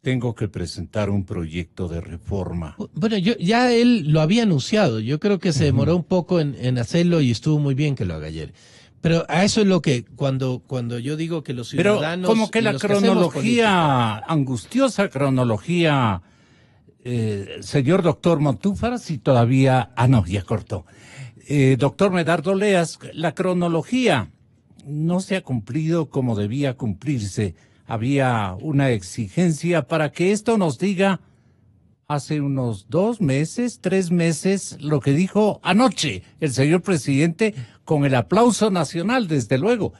Tengo que presentar un proyecto de reforma. Bueno, yo, ya él lo había anunciado. Yo creo que se demoró un poco en, hacerlo y estuvo muy bien que lo haga ayer. Pero a eso es lo que cuando cuando yo digo que los ciudadanos como que la cronología angustiosa cronología eh, señor doctor Montúfar, si todavía, ah no, ya cortó. Eh, doctor Medardo Leas, la cronología no se ha cumplido como debía cumplirse. Había una exigencia para que esto nos diga hace unos dos meses, tres meses, lo que dijo anoche el señor presidente con el aplauso nacional, desde luego.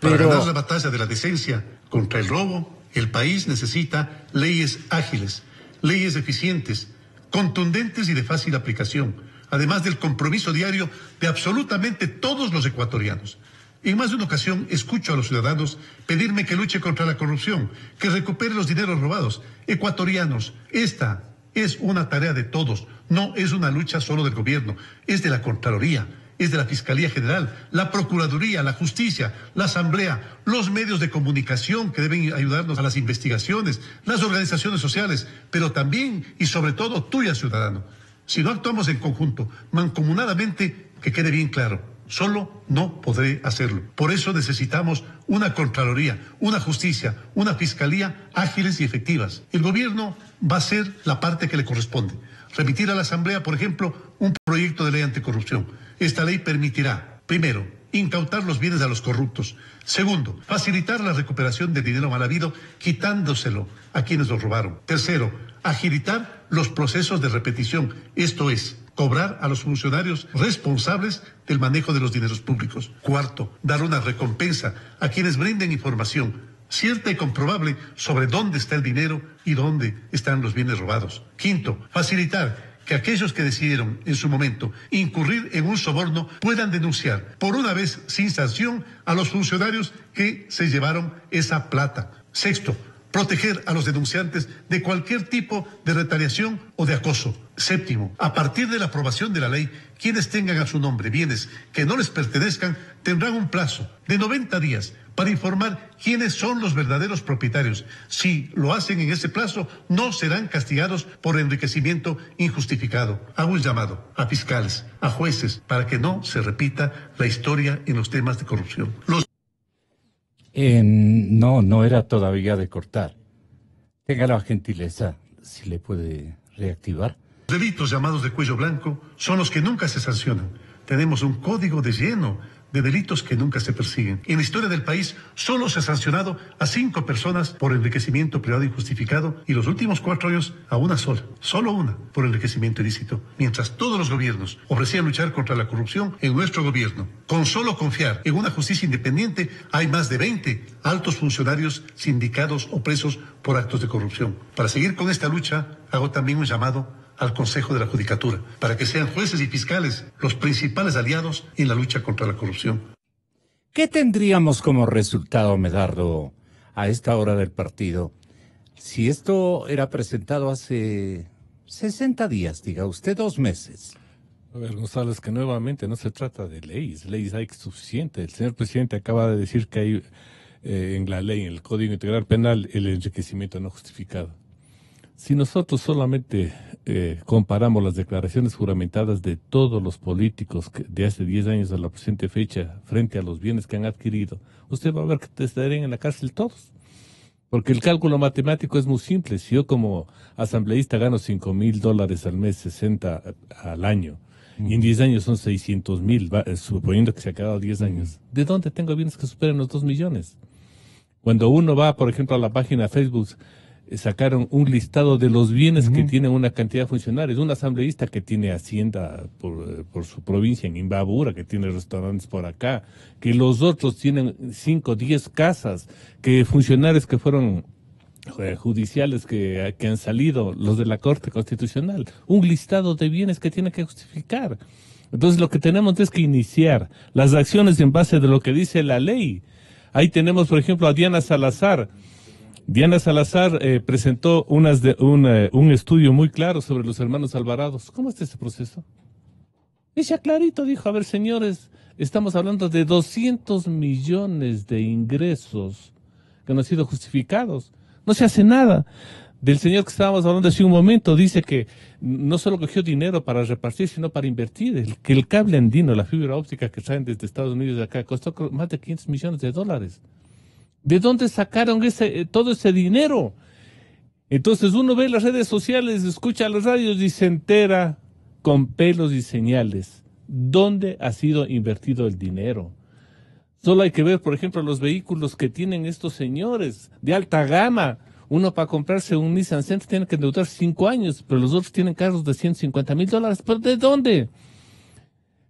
Pero... Para ganar la batalla de la decencia contra el robo, el país necesita leyes ágiles leyes eficientes, contundentes y de fácil aplicación, además del compromiso diario de absolutamente todos los ecuatorianos. En más de una ocasión escucho a los ciudadanos pedirme que luche contra la corrupción, que recupere los dineros robados. Ecuatorianos, esta es una tarea de todos, no es una lucha solo del gobierno, es de la Contraloría es de la Fiscalía General, la Procuraduría, la Justicia, la Asamblea, los medios de comunicación que deben ayudarnos a las investigaciones, las organizaciones sociales, pero también y sobre todo tuya, ciudadano. Si no actuamos en conjunto, mancomunadamente, que quede bien claro, Solo no podré hacerlo. Por eso necesitamos una Contraloría, una justicia, una fiscalía ágiles y efectivas. El gobierno va a ser la parte que le corresponde. Remitir a la Asamblea, por ejemplo, un proyecto de ley anticorrupción esta ley permitirá, primero, incautar los bienes a los corruptos. Segundo, facilitar la recuperación de dinero mal habido quitándoselo a quienes lo robaron. Tercero, agilitar los procesos de repetición, esto es, cobrar a los funcionarios responsables del manejo de los dineros públicos. Cuarto, dar una recompensa a quienes brinden información cierta y comprobable sobre dónde está el dinero y dónde están los bienes robados. Quinto, facilitar que aquellos que decidieron en su momento incurrir en un soborno puedan denunciar por una vez sin sanción a los funcionarios que se llevaron esa plata. Sexto, proteger a los denunciantes de cualquier tipo de retaliación o de acoso. Séptimo, a partir de la aprobación de la ley, quienes tengan a su nombre bienes que no les pertenezcan tendrán un plazo de 90 días para informar quiénes son los verdaderos propietarios. Si lo hacen en ese plazo, no serán castigados por enriquecimiento injustificado. Hago un llamado a fiscales, a jueces, para que no se repita la historia en los temas de corrupción. Los eh, no, no era todavía de cortar. Tenga la gentileza, si le puede reactivar. Delitos llamados de cuello blanco son los que nunca se sancionan. Tenemos un código de lleno de delitos que nunca se persiguen. En la historia del país solo se ha sancionado a cinco personas por enriquecimiento privado injustificado y los últimos cuatro años a una sola, solo una, por enriquecimiento ilícito. Mientras todos los gobiernos ofrecían luchar contra la corrupción en nuestro gobierno, con solo confiar en una justicia independiente hay más de 20 altos funcionarios sindicados o presos por actos de corrupción. Para seguir con esta lucha, hago también un llamado al Consejo de la Judicatura, para que sean jueces y fiscales los principales aliados en la lucha contra la corrupción. ¿Qué tendríamos como resultado, Medardo, a esta hora del partido? Si esto era presentado hace 60 días, diga usted, dos meses. A ver, González, que nuevamente no se trata de leyes, leyes hay suficiente. El señor presidente acaba de decir que hay eh, en la ley, en el Código Integral Penal, el enriquecimiento no justificado. Si nosotros solamente eh, comparamos las declaraciones juramentadas de todos los políticos que de hace 10 años a la presente fecha frente a los bienes que han adquirido, usted va a ver que te estarían en la cárcel todos. Porque el cálculo matemático es muy simple. Si yo como asambleísta gano 5 mil dólares al mes, 60 al año, y en 10 años son 600 mil, eh, suponiendo que se ha quedado 10 años, ¿de dónde tengo bienes que superen los 2 millones? Cuando uno va, por ejemplo, a la página Facebook, sacaron un listado de los bienes que tienen una cantidad de funcionarios. Un asambleísta que tiene hacienda eh, por, su provincia en Imbabura, que tiene restaurantes por acá, que los otros tienen 5, 10 casas, que funcionarios que fueron eh, judiciales que, eh, que han salido, los de la Corte Constitucional. Un listado de bienes que tiene que justificar. Entonces lo que tenemos es que iniciar las acciones en base de lo que dice la ley. Ahí tenemos, por ejemplo, a Diana Salazar Diana Salazar eh, presentó unas de, eh, un, estudio muy claro sobre los hermanos Alvarados. ¿Cómo está ese proceso? Dice clarito dijo, a ver señores, estamos hablando de 200 millones de ingresos que no han sido justificados. No se hace nada. Del señor que estábamos hablando hace un momento dice que no solo cogió dinero para repartir, sino para invertir. El, que el cable andino, la fibra óptica que traen desde Estados Unidos de acá, costó más de 500 millones de dólares. ¿De dónde sacaron ese, eh, todo ese dinero? Entonces uno ve las redes sociales, escucha las radios y se entera con pelos y señales dónde ha sido invertido el dinero. Solo hay que ver, por ejemplo, los vehículos que tienen estos señores de alta gama. Uno para comprarse un Nissan Sentra tiene que endeudar cinco años, pero los otros tienen carros de 150 mil dólares. ¿Pero de dónde?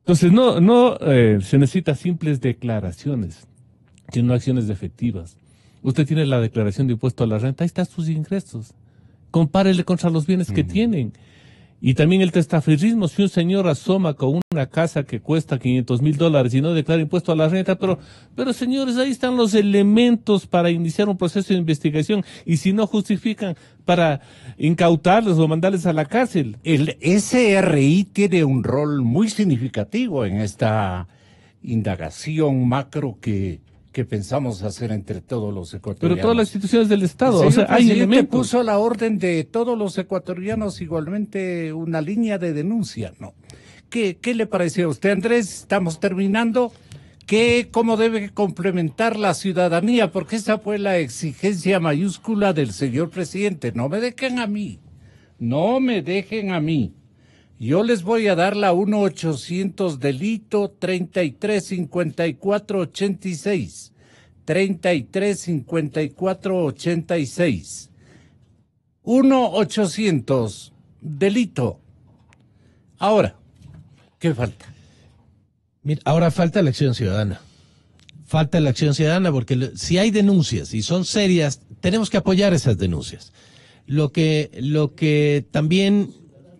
Entonces, no, no eh, se necesitan simples declaraciones que acciones efectivas. Usted tiene la declaración de impuesto a la renta, ahí están sus ingresos. Compárele contra los bienes que tienen. Y también el testaferrismo, si un señor asoma con una casa que cuesta 500 mil dólares y no declara impuesto a la renta, pero, pero señores, ahí están los elementos para iniciar un proceso de investigación y si no justifican para incautarles o mandarles a la cárcel. El SRI tiene un rol muy significativo en esta indagación macro que que pensamos hacer entre todos los ecuatorianos. Pero todas las instituciones del Estado, o sea, hay puso la orden de todos los ecuatorianos igualmente una línea de denuncia, ¿no? ¿Qué, qué le parece a usted, Andrés? Estamos terminando. ¿Qué, ¿Cómo debe complementar la ciudadanía? Porque esa fue la exigencia mayúscula del señor presidente. No me dejen a mí. No me dejen a mí. Yo les voy a dar la 1-800 delito 33 54 86. 33 54 86. 1-800 delito. Ahora, ¿qué falta? Mira, ahora falta la acción ciudadana. Falta la acción ciudadana porque si hay denuncias y son serias, tenemos que apoyar esas denuncias. Lo que, lo que también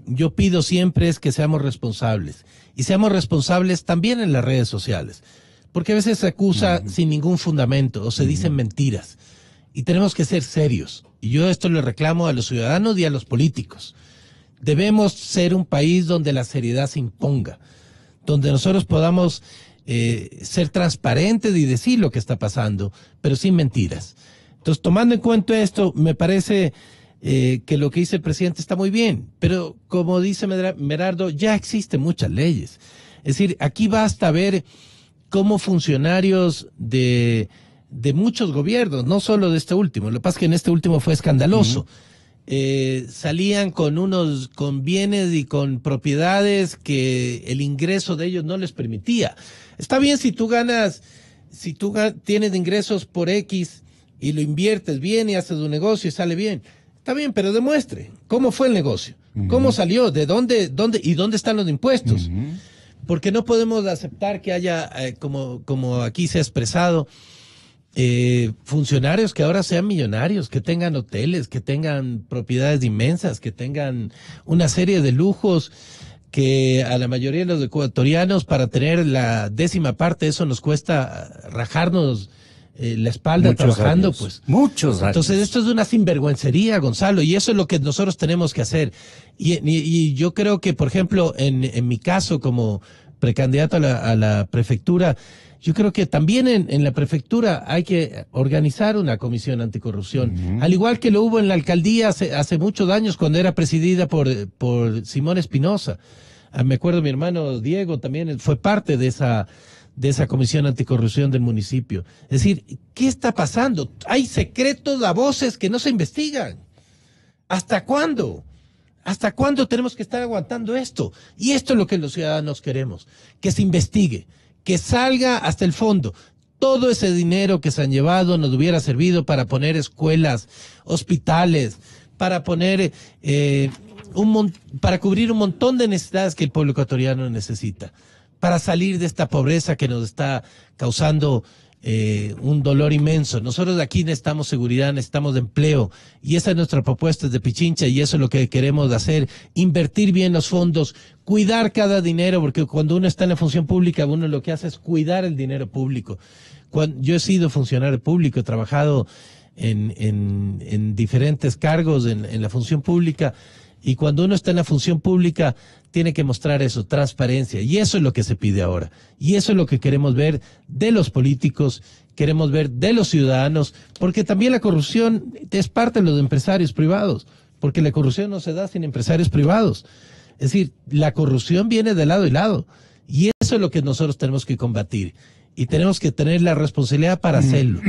yo pido siempre es que seamos responsables y seamos responsables también en las redes sociales, porque a veces se acusa sin ningún fundamento o se dicen mentiras y tenemos que ser serios. Y yo esto le reclamo a los ciudadanos y a los políticos. Debemos ser un país donde la seriedad se imponga, donde nosotros podamos eh, ser transparentes y decir lo que está pasando, pero sin mentiras. Entonces, tomando en cuenta esto, me parece eh, que lo que dice el presidente está muy bien, pero como dice Merardo, ya existen muchas leyes. Es decir, aquí basta ver cómo funcionarios de, muchos gobiernos, no solo de este último, lo que pasa es que en este último fue escandaloso. Eh, salían con unos con bienes y con propiedades que el ingreso de ellos no les permitía. Está bien si tú ganas, si tú tienes ingresos por X y lo inviertes bien y haces un negocio y sale bien, Está bien, pero demuestre cómo fue el negocio, cómo salió, de dónde, dónde y dónde están los impuestos. Porque no podemos aceptar que haya, eh, como, como aquí se ha expresado, eh, funcionarios que ahora sean millonarios, que tengan hoteles, que tengan propiedades inmensas, que tengan una serie de lujos que a la mayoría de los ecuatorianos para tener la décima parte, eso nos cuesta rajarnos eh, la espalda trabajando, pues. Muchos años. Entonces, esto es una sinvergüencería, Gonzalo, y eso es lo que nosotros tenemos que hacer. Y, y, yo creo que, por ejemplo, en, en mi caso como precandidato a la, a la prefectura, yo creo que también en, la prefectura hay que organizar una comisión anticorrupción, al igual que lo hubo en la alcaldía hace, muchos años cuando era presidida por, por Simón Espinosa. Ah, me acuerdo mi hermano Diego también fue parte de esa de esa comisión anticorrupción del municipio. Es decir, ¿qué está pasando? Hay secretos a voces que no se investigan. ¿Hasta cuándo? ¿Hasta cuándo tenemos que estar aguantando esto? Y esto es lo que los ciudadanos queremos, que se investigue, que salga hasta el fondo. Todo ese dinero que se han llevado nos hubiera servido para poner escuelas, hospitales, para poner eh, un para cubrir un montón de necesidades que el pueblo ecuatoriano necesita para salir de esta pobreza que nos está causando eh, un dolor inmenso. Nosotros aquí necesitamos seguridad, necesitamos empleo y esa es nuestra propuesta de Pichincha y eso es lo que queremos hacer, invertir bien los fondos, cuidar cada dinero, porque cuando uno está en la función pública, uno lo que hace es cuidar el dinero público. yo he sido funcionario público, he trabajado en, diferentes cargos en la función pública y cuando uno está en la función pública, tiene que mostrar eso, transparencia. Y eso es lo que se pide ahora. Y eso es lo que queremos ver de los políticos, queremos ver de los ciudadanos, porque también la corrupción es parte de los empresarios privados, porque la corrupción no se da sin empresarios privados. Es decir, la corrupción viene de lado y lado. Y eso es lo que nosotros tenemos que combatir y tenemos que tener la responsabilidad para hacerlo.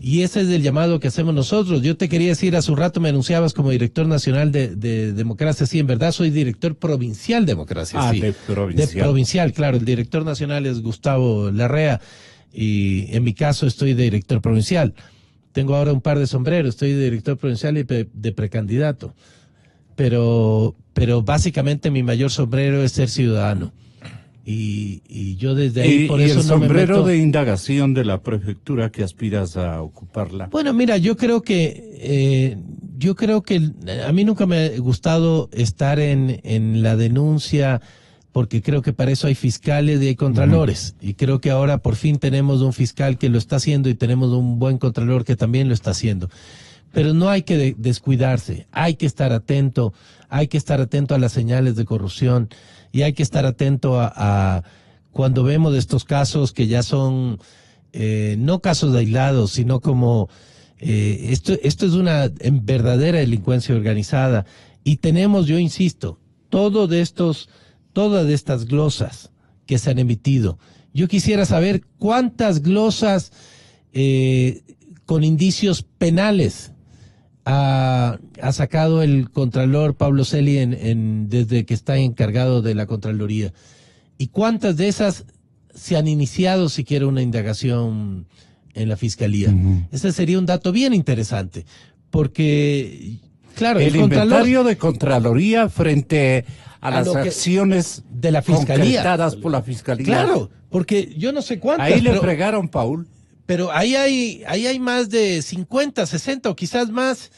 Y ese es el llamado que hacemos nosotros. Yo te quería decir, hace un rato me anunciabas como director nacional de, Democracia Sí, en verdad soy director provincial de Democracia ah, Sí. De provincial. de provincial. claro. El director nacional es Gustavo Larrea y en mi caso estoy de director provincial. Tengo ahora un par de sombreros, estoy de director provincial y de precandidato. Pero, pero básicamente mi mayor sombrero es ser ciudadano. Y, yo desde ahí por eso el no sombrero me meto. de indagación de la prefectura que aspiras a ocuparla. Bueno, mira, yo creo que eh, yo creo que a mí nunca me ha gustado estar en, la denuncia porque creo que para eso hay fiscales y hay contralores. Y creo que ahora por fin tenemos un fiscal que lo está haciendo y tenemos un buen contralor que también lo está haciendo. Pero no hay que descuidarse, hay que estar atento, hay que estar atento a las señales de corrupción, y hay que estar atento a, cuando vemos estos casos que ya son eh, no casos de aislados, sino como eh, esto, esto es una verdadera delincuencia organizada. Y tenemos, yo insisto, todo de estos, todas estas glosas que se han emitido. Yo quisiera saber cuántas glosas eh, con indicios penales ha, sacado el Contralor Pablo Celi en, desde que está encargado de la Contraloría. ¿Y cuántas de esas se han iniciado siquiera una indagación en la Fiscalía? Ese sería un dato bien interesante, porque, claro, el, de Contraloría frente a, las acciones de la Fiscalía. por la Fiscalía. Claro, porque yo no sé cuántas. Ahí le fregaron, Paul pero ahí hay, ahí hay más de 50, 60 o quizás más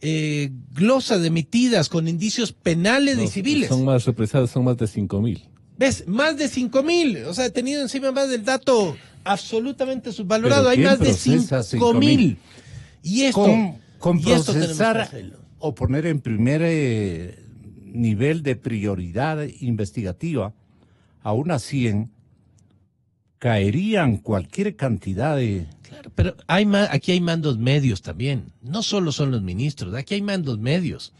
eh, glosas emitidas con indicios penales y civiles. Son más represadas, son más de 5 mil. ¿Ves? Más de 5 mil. O sea, he tenido encima más del dato absolutamente subvalorado. Hay más de 5 mil. Y esto. Con, procesar o poner en primer eh, nivel de prioridad investigativa a una 100 caerían cualquier cantidad de... Claro, pero hay aquí hay mandos medios también. No solo son los ministros, aquí hay mandos medios.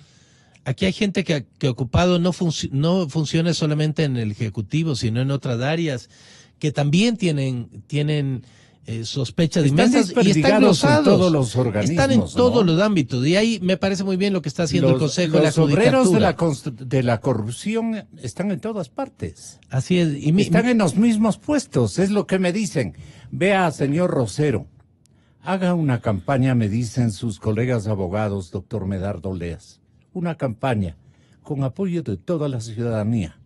Aquí hay gente que, que ocupado no, no funciona solamente en el Ejecutivo, sino en otras áreas que también tienen, tienen eh, sospecha de están y están En todos los organismos, están en todos los ámbitos. Y ahí me parece muy bien lo que está haciendo el Consejo. Los la obreros de la, de la corrupción están en todas partes. Así es. están en los mismos puestos, es lo que me dicen. Vea, señor Rosero, haga una campaña, me dicen sus colegas abogados, doctor Medardo Leas. Una campaña con apoyo de toda la ciudadanía.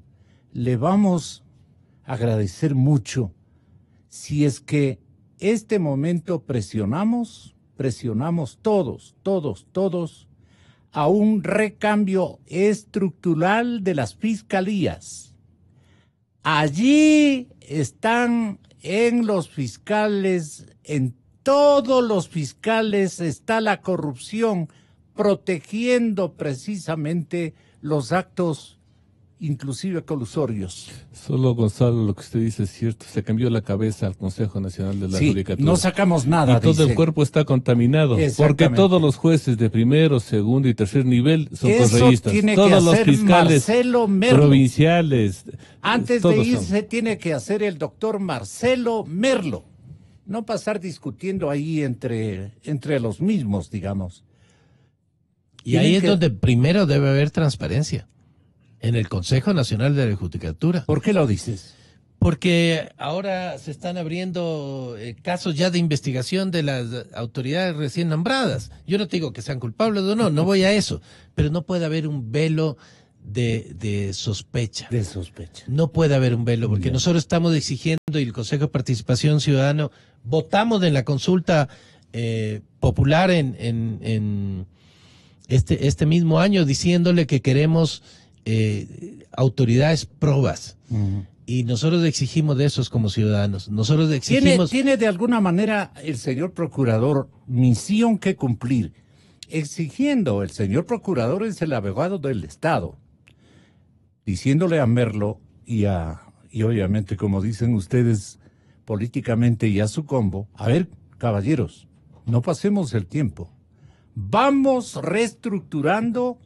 Le vamos a agradecer mucho si es que este momento presionamos, presionamos todos, todos, todos, a un recambio estructural de las fiscalías. Allí están en los fiscales, en todos los fiscales está la corrupción protegiendo precisamente los actos inclusive colusorios. Solo, Gonzalo, lo que usted dice es cierto. Se cambió la cabeza al Consejo Nacional de la sí, No sacamos nada. todo el cuerpo está contaminado. Porque todos los jueces de primero, segundo y tercer nivel son Eso todos los fiscales provinciales. Antes de irse, tiene que hacer el doctor Marcelo Merlo. No pasar discutiendo ahí entre, entre los mismos, digamos. Y ahí es donde primero debe haber transparencia. En el Consejo Nacional de la Judicatura. ¿Por qué lo dices? Porque ahora se están abriendo eh, casos ya de investigación de las autoridades recién nombradas. Yo no te digo que sean culpables o no, no voy a eso, pero no puede haber un velo de, sospecha. De sospecha. No puede haber un velo, porque nosotros estamos exigiendo y el Consejo de Participación Ciudadano votamos en la consulta eh, popular en, en, en este, este mismo año diciéndole que queremos eh, autoridades probas. Y nosotros exigimos de esos como ciudadanos. Nosotros exigimos. ¿Tiene, ¿Tiene, de alguna manera el señor procurador misión que cumplir, exigiendo el señor procurador es el abogado del Estado, diciéndole a Merlo y a y obviamente como dicen ustedes políticamente y a su combo, a ver, caballeros, no pasemos el tiempo. Vamos reestructurando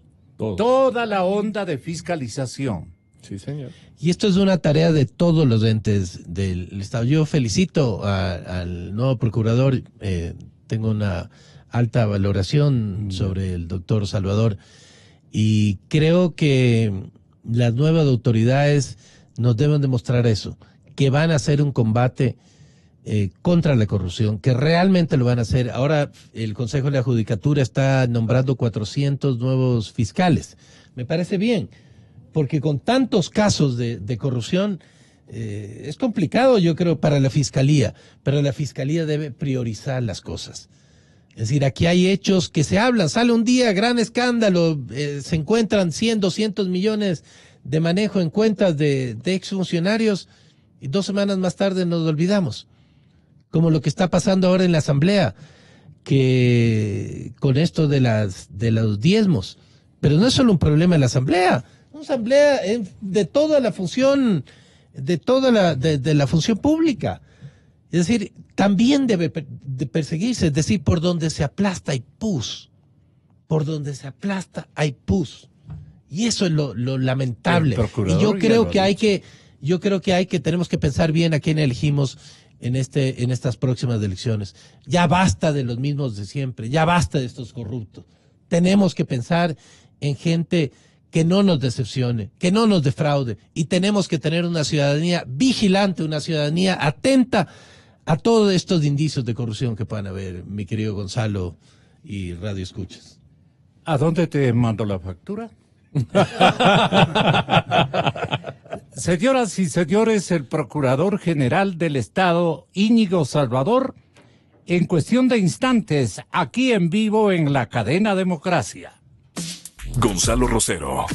Toda la onda de fiscalización. Sí, señor. Y esto es una tarea de todos los entes del Estado. Yo felicito al nuevo procurador. Eh, tengo una alta valoración mm. sobre el doctor Salvador. Y creo que las nuevas autoridades nos deben demostrar eso, que van a hacer un combate eh, contra la corrupción, que realmente lo van a hacer. Ahora el Consejo de la Judicatura está nombrando 400 nuevos fiscales. Me parece bien, porque con tantos casos de, corrupción eh, es complicado, yo creo, para la Fiscalía, pero la Fiscalía debe priorizar las cosas. Es decir, aquí hay hechos que se hablan, sale un día, gran escándalo, eh, se encuentran 100, 200 millones de manejo en cuentas de, de exfuncionarios y dos semanas más tarde nos olvidamos como lo que está pasando ahora en la Asamblea, que con esto de, las, de los diezmos. Pero no es solo un problema en la Asamblea, una Asamblea de toda la función, de toda la, de, la función pública. Es decir, también debe perseguirse, es decir, por donde se aplasta hay pus, por donde se aplasta hay pus. Y eso es lo, lamentable. Y yo creo que hay que, yo creo que hay que, tenemos que pensar bien a quién elegimos en, este, en estas próximas elecciones. Ya basta de los mismos de siempre, ya basta de estos corruptos. Tenemos que pensar en gente que no nos decepcione, que no nos defraude y tenemos que tener una ciudadanía vigilante, una ciudadanía atenta a todos estos indicios de corrupción que puedan haber, mi querido Gonzalo y Radio Escuchas. ¿A dónde te mando la factura? <laughs> Señoras y señores, el Procurador General del Estado, Íñigo Salvador, en cuestión de instantes, aquí en vivo en la cadena Democracia. Gonzalo Rosero